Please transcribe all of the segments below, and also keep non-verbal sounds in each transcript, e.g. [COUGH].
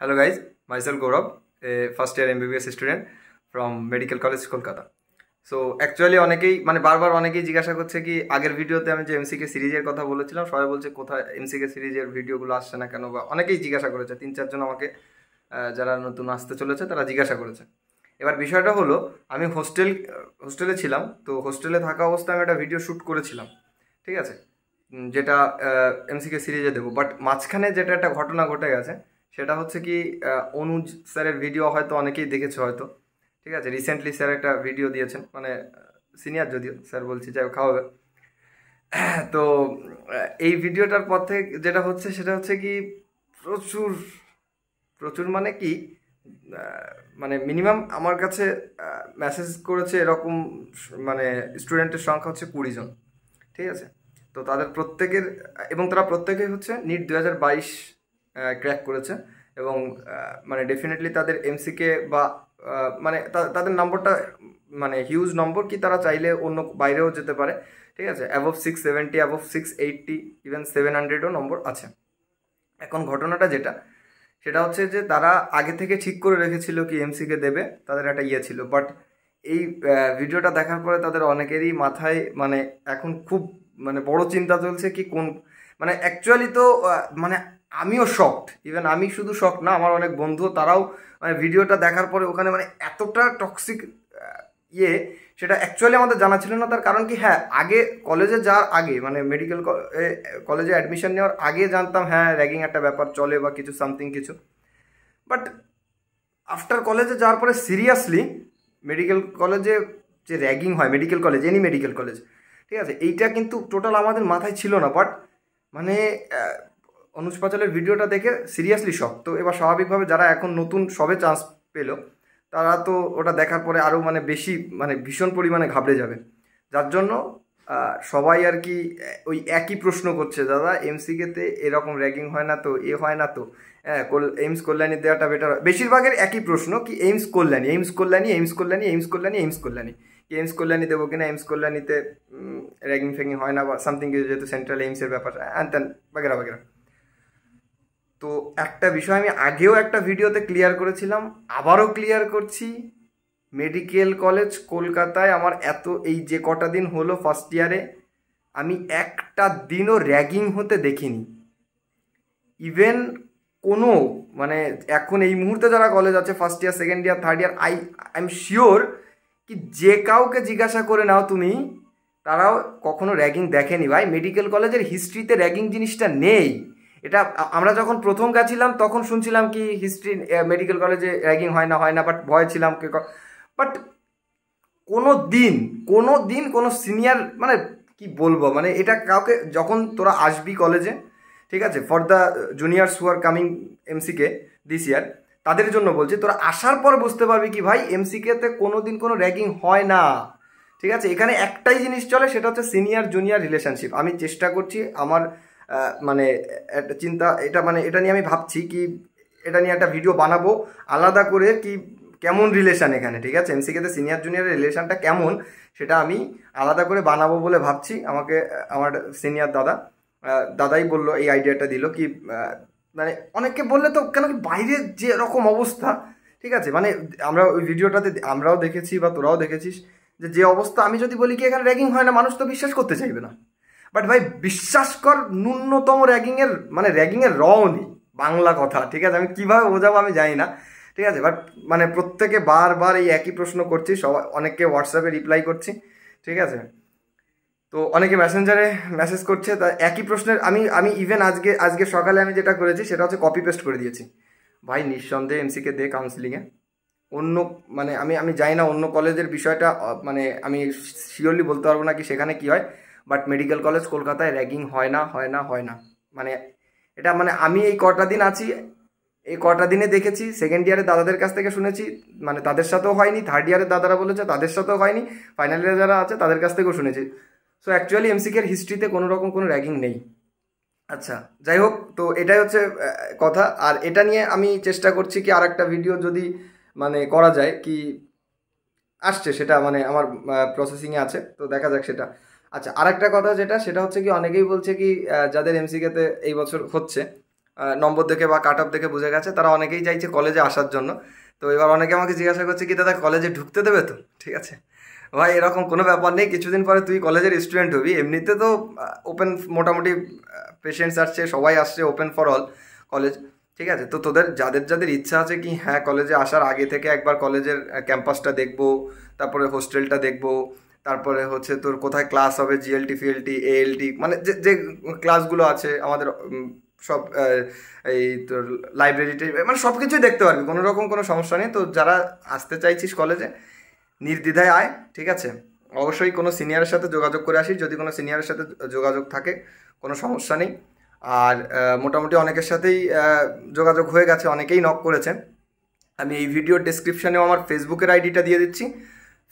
hello guys myself Gourav a first year MBBS student from medical college Kolkata so actually অনেকেই মানে বারবার অনেকেই জিজ্ঞাসা করছে কি আগের ভিডিওতে আমি যে এমসিকে সিরিজের কথা বলেছিলাম সবাই বলছে কোথায় এমসিকে সিরিজের ভিডিওগুলো আসছে না কেন বা অনেকেই জিজ্ঞাসা করেছে তিন চারজন আমাকে যারা নতুন আসতে চলেছে তারা জিজ্ঞাসা করেছে এবার বিষয়টা হলো আমি হোস্টেল হোস্টেলে ছিলাম তো হোস্টেলে থাকা অবস্থায় আমি একটা ভিডিও শ্যুট করেছিলাম ঠিক আছে যেটা এমসিকে সিরিজে দেবো বাট মাঝখানে যেটা একটা ঘটনা ঘটে গেছে সেটা হচ্ছে কি অনুজ স্যারের ভিডিও হয়তো অনেকেই দেখেছে হয়তো ঠিক আছে রিসেন্টলি স্যার একটা ভিডিও দিয়েছেন মানে সিনিয়র যদিও স্যার বলছি যাই হোক খাওয়াবে [CLEARS THROAT] তো এই ভিডিওটার পর থেকে যেটা হচ্ছে সেটা হচ্ছে কি প্রচুর প্রচুর মানে কি মানে মিনিমাম আমার কাছে মেসেজ করেছে এরকম মানে স্টুডেন্টের সংখ্যা হচ্ছে কুড়ি জন ঠিক আছে তো তাদের প্রত্যেকের এবং তারা প্রত্যেকেই হচ্ছে নিট দু হাজার বাইশ ক্র্যাক করেছে এবং মানে ডেফিনেটলি তাদের এমসিকে বা মানে তাদের নম্বরটা মানে হিউজ নম্বর কি তারা চাইলে অন্য বাইরেও যেতে পারে ঠিক আছে অ্যাভভ সিক্স সেভেন্টি অ্যাভভ সিক্স এইটটি ইভেন সেভেন হান্ড্রেডও নম্বর আছে এখন ঘটনাটা যেটা সেটা হচ্ছে যে তারা আগে থেকে ঠিক করে রেখেছিল কি এমসিকে দেবে তাদের একটা ইয়ে ছিল বাট এই ভিডিওটা দেখার পরে তাদের অনেকেরই মাথায় মানে এখন খুব মানে বড় চিন্তা চলছে কি কোন মানে অ্যাকচুয়ালি তো মানে আমিও শকড ইভেন আমি শুধু শক না আমার অনেক বন্ধু তারাও মানে ভিডিওটা দেখার পরে ওখানে মানে এতটা টক্সিক ইয়ে সেটা অ্যাকচুয়ালি আমাদের জানা ছিল না তার কারণ কি হ্যাঁ আগে কলেজে যাওয়ার আগে মানে মেডিকেল কলেজে অ্যাডমিশন নেওয়ার আগে জানতাম হ্যাঁ র্যাগিং একটা ব্যাপার চলে বা কিছু সামথিং কিছু বাট আফটার কলেজে যাওয়ার পরে সিরিয়াসলি মেডিকেল কলেজে যে র্যাগিং হয় medical college any medical college ঠিক আছে এইটা কিন্তু টোটাল আমাদের মাথায় ছিল না বাট মানে অনুজ পাচলের ভিডিওটা দেখে সিরিয়াসলি শখ তো এবার স্বাভাবিকভাবে যারা এখন নতুন সবে চান্স পেল তারা তো ওটা দেখার পরে আরও মানে বেশি মানে ভীষণ পরিমাণে ঘাবড়ে যাবে যার জন্য সবাই আর কি ওই একই প্রশ্ন করছে দাদা এমসিকেতে এরকম র্যাগিং হয় না তো এ হয় না তো হ্যাঁ এইমস কল্যাণী দেওয়াটা বেটার বেশিরভাগের একই প্রশ্ন কি AIIMS Kalyani AIIMS Kalyani AIIMS Kalyani AIIMS Kalyani AIIMS Kalyani কি এইমস কল্যাণী দেবো কিনা এইমস কল্যাণীতে র্যাগিং ফ্যাগিং হয় না বা সামথিং কিছু যেহেতু সেন্ট্রাল এইমসের ব্যাপার অ্যান্ড ত্যান বাগেরা বাগেরা তো একটা বিষয় আমি আগেও একটা ভিডিওতে ক্লিয়ার করেছিলাম আবারও ক্লিয়ার করছি মেডিকেল কলেজ কলকাতায় আমার এত এই যে কটা দিন হলো ফার্স্ট ইয়ারে আমি একটা দিনও র্যাগিং হতে দেখিনি ইভেন কোনো মানে এখন এই মুহূর্তে যারা কলেজ আছে first year second year third year I I am sure কি যে কাউকে জিজ্ঞাসা করে নাও তুমি তারাও কখনো র্যাগিং দেখেনি ভাই মেডিকেল কলেজের হিস্ট্রিতে র্যাগিং জিনিসটা নেই এটা আমরা যখন প্রথম গেছিলাম তখন শুনছিলাম কি হিস্ট্রি মেডিকেল কলেজে র্যাগিং হয় না হয় না বাট ভয় ছিলাম বাট কোনো দিন কোনো দিন কোনো সিনিয়র মানে কি বলবো মানে এটা কাউকে যখন তোরা আসবি কলেজে ঠিক আছে for the juniors who are coming MCK this year তাদের জন্য বলছি তোরা আসার পর বুঝতে পারবি কি ভাই এমসিকেতে কোনো দিন কোনো র্যাগিং হয় না ঠিক আছে এখানে একটাই জিনিস চলে সেটা হচ্ছে সিনিয়র জুনিয়র রিলেশনশিপ আমি চেষ্টা করছি আমার মানে একটা চিন্তা এটা মানে এটা নিয়ে আমি ভাবছি কি এটা নিয়ে একটা ভিডিও বানাবো আলাদা করে কি কেমন রিলেশান এখানে ঠিক আছে এমসিকেতে সিনিয়র জুনিয়র রিলেশানটা কেমন সেটা আমি আলাদা করে বানাবো বলে ভাবছি আমাকে আমার সিনিয়র দাদা দাদাই বলল এই আইডিয়াটা দিল কি মানে অনেককে বললে তো কেন কি বাইরের যে রকম অবস্থা ঠিক আছে মানে আমরা ওই ভিডিওটাতে আমরাও দেখেছি বা তোরাও দেখেছিস যে যে অবস্থা আমি যদি বলি কি এখানে র্যাগিং হয় না মানুষ তো বিশ্বাস করতে চাইবে না বাট ভাই বিশ্বাস কর ন্যূনতম র্যাগিংয়ের মানে র্যাগিংয়ের রও নেই বাংলা কথা ঠিক আছে আমি কীভাবে বোঝাবো আমি জানি না ঠিক আছে বাট মানে প্রত্যেকে বারবার এই একই প্রশ্ন করছি সবাই অনেককে হোয়াটসঅ্যাপে রিপ্লাই করছি ঠিক আছে তো অনেকে মেসেঞ্জারে মেসেজ করছে তা একই প্রশ্নের আমি আমি ইভেন আজকে আজকে সকালে আমি যেটা করেছি সেটা হচ্ছে কপি পেস্ট করে দিয়েছি ভাই নিঃসন্দেহে এমসিকে দে কাউন্সিলিংয়ে অন্য মানে আমি আমি জানি না অন্য কলেজের বিষয়টা মানে আমি শিওরলি বলতে পারবো না কি সেখানে কি হয় বাট মেডিকেল কলেজ কলকাতায় র্যাগিং হয় না হয় না হয় না মানে এটা মানে আমি এই কটা দিন আছি এই কটা দিনে দেখেছি সেকেন্ড ইয়ারের দাদাদের কাছ থেকে শুনেছি মানে তাদের সাথেও হয়নি থার্ড ইয়ারের দাদারা বলেছে তাদের সাথেও হয়নি ফাইনাল ইয়ারে যারা আছে তাদের কাছ থেকেও শুনেছি সো অ্যাকচুয়ালি এমসিকের হিস্ট্রিতে কোনো রকম কোনো র্যাগিং নেই আচ্ছা যাই হোক তো এটাই হচ্ছে কথা আর এটা নিয়ে আমি চেষ্টা করছি কি আর একটা ভিডিও যদি মানে করা যায় কি আসছে সেটা মানে আমার প্রসেসিংয়ে আছে তো দেখা যাক সেটা আচ্ছা আর একটা কথা যেটা সেটা হচ্ছে কি অনেকেই বলছে কি যাদের এমসিকেতে এই বছর হচ্ছে নম্বর দেখে বা কাট অফ দেখে বুঝে গেছে তারা অনেকেই চাইছে কলেজে আসার জন্য তো এবার অনেকে আমাকে জিজ্ঞাসা করছে কি দাদা কলেজে ঢুকতে দেবে তো ঠিক আছে ভাই এরকম কোনো ব্যাপার নেই কিছুদিন পরে তুই কলেজের স্টুডেন্ট হবি এমনিতে তো ওপেন মোটামুটি পেশেন্টস আসছে সবাই আসছে ওপেন ফর অল কলেজ ঠিক আছে তো তোদের যাদের যাদের ইচ্ছা আছে কি হ্যাঁ কলেজে আসার আগে থেকে একবার কলেজের ক্যাম্পাসটা দেখবো তারপরে হোস্টেলটা দেখবো তারপরে হচ্ছে তোর কোথায় ক্লাস হবে জিএলটি ফিএলটি এএলটি মানে যে যে ক্লাসগুলো আছে আমাদের সব এই তোর লাইব্রেরিটি মানে সব কিছুই দেখতে পারবি কোনো রকম কোনো সমস্যা নেই তো যারা আসতে চাইছিস কলেজে নির্দ্বিধায় আয় ঠিক আছে অবশ্যই কোনো সিনিয়রের সাথে যোগাযোগ করে আসিস যদি কোনো সিনিয়রের সাথে যোগাযোগ থাকে কোনো সমস্যা নেই আর মোটামুটি অনেকের সাথেই যোগাযোগ হয়ে গেছে অনেকেই নক করেছে আমি এই ভিডিও ডিসক্রিপশানেও আমার ফেসবুকের আইডিটা দিয়ে দিচ্ছি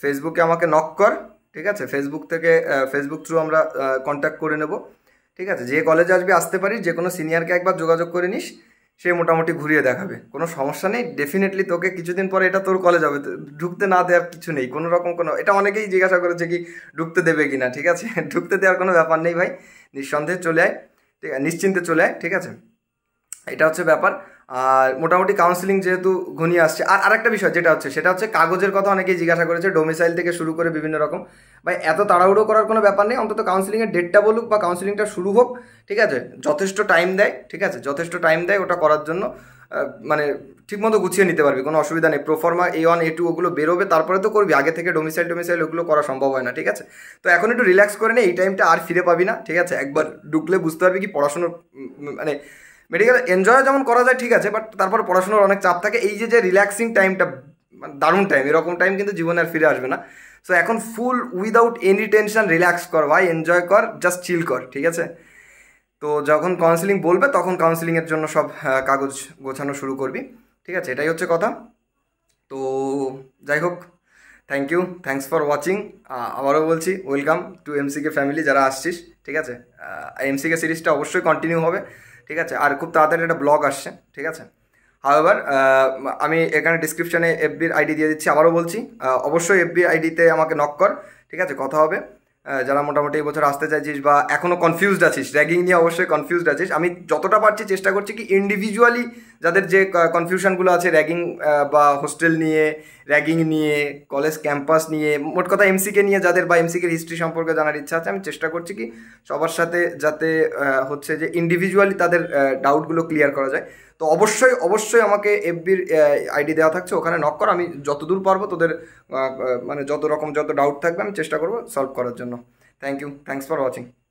ফেসবুকে আমাকে নক কর ঠিক আছে ফেসবুক থেকে ফেসবুক থ্রু আমরা কন্ট্যাক্ট করে নেব ঠিক আছে যে কলেজে আসবি আসতে পারিস যে কোনো সিনিয়রকে একবার যোগাযোগ করে নিস সে মোটামুটি ঘুরিয়ে দেখাবে কোনো সমস্যা নেই ডেফিনেটলি তোকে কিছুদিন পরে এটা তোর কলেজ হবে ঢুকতে না দেওয়ার কিছু নেই কোনো রকম কোনো এটা অনেকেই জিজ্ঞাসা করেছে কি ঢুকতে দেবে কি না ঠিক আছে [LAUGHS] ঢুকতে দেওয়ার কোনো ব্যাপার নেই ভাই নিঃসন্দেহে চলে আয় ঠিক আছে নিশ্চিন্তে চলে আয় ঠিক আছে এটা হচ্ছে ব্যাপার আর মোটামুটি কাউন্সিলিং যেহেতু ঘনিয়ে আসছে আর আরেকটা বিষয় যেটা হচ্ছে সেটা হচ্ছে কাগজের কথা অনেকেই জিজ্ঞাসা করেছে ডোমিসাইল থেকে শুরু করে বিভিন্ন রকম ভাই এত তাড়াহুড়ো করার কোনো ব্যাপার নেই অন্তত কাউন্সিলিংয়ের ডেটটা বলুক বা কাউন্সিলিংটা শুরু হোক ঠিক আছে যথেষ্ট টাইম দেয় ঠিক আছে যথেষ্ট টাইম দেয় ওটা করার জন্য মানে ঠিকমতো গুছিয়ে নিতে পারবি কোনো অসুবিধা নেই proforma A one A two ওগুলো বেরোবে তারপরে তো করবি আগে থেকে ডোমিসাইল ডোমিসাইল ওগুলো করা সম্ভব হয় না ঠিক আছে তো এখন একটু রিল্যাক্স করে নে এই টাইমটা আর ফিরে পাবি না ঠিক আছে একবার ঢুকলে বুঝতে পারবি কি পড়াশুনোর মানে মেডিকেল এনজয় যেমন করা যায় ঠিক আছে বাট তারপর পড়াশোনার অনেক চাপ থাকে এই যে যে রিল্যাক্সিং টাইমটা মানে দারুণ টাইম এরকম টাইম কিন্তু জীবনে আর ফিরে আসবে না সো এখন full without any tension relax কর ভাই এনজয় কর জাস্ট চিল কর ঠিক আছে তো যখন কাউন্সিলিং বলবে তখন কাউন্সিলিংয়ের জন্য সব হ্যাঁ, কাগজ গোছানো শুরু করবি ঠিক আছে এটাই হচ্ছে কথা তো যাই হোক thank you thanks for watching আবারও বলছি ওয়েলকাম টু এমসিকে ফ্যামিলি যারা আসছিস ঠিক আছে এমসিকে সিরিজটা অবশ্যই কন্টিনিউ হবে ঠিক আছে আর খুব তাড়াতাড়ি একটা ব্লগ আসছে ঠিক আছে হাওয়েভার আমি এখানে ডিসক্রিপশানে এফবির আইডি দিয়ে দিচ্ছি আবারও বলছি অবশ্যই এফবি আইডিতে আমাকে নক কর ঠিক আছে কথা হবে যারা মোটামুটি এই বছর আসতে চাইছিস বা এখনও কনফিউজড আছিস র্যাগিং নিয়ে অবশ্যই কনফিউজড আছিস আমি যতটা পারছি চেষ্টা করছি কি ইন্ডিভিজুয়ালি যাদের যে কনফিউশনগুলো আছে র্যাগিং বা হোস্টেল নিয়ে র্যাগিং নিয়ে কলেজ ক্যাম্পাস নিয়ে মোট কথা এমসিকে নিয়ে যাদের বা এমসিকের হিস্ট্রি সম্পর্কে জানার ইচ্ছা আছে আমি চেষ্টা করছি কি সবার সাথে যাতে হচ্ছে যে ইন্ডিভিজুয়ালি তাদের ডাউটগুলো ক্লিয়ার করা যায় তো অবশ্যই অবশ্যই আমাকে এফবির আইডি দেওয়া থাকছে ওখানে নক কর আমি যতদূর পারবো তোদের মানে যত রকম যত ডাউট থাকবে আমি চেষ্টা করবো সলভ করার জন্য thank you thanks for watching